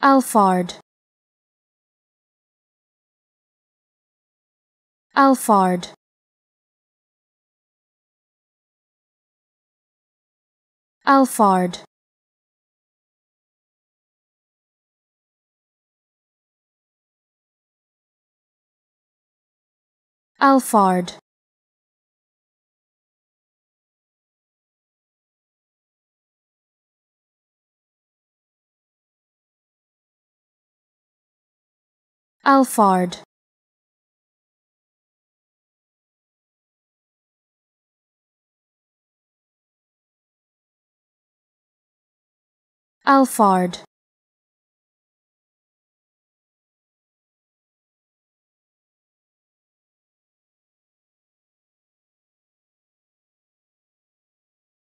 Alfard Alfard Alfard Alfard Alfard. Alfard.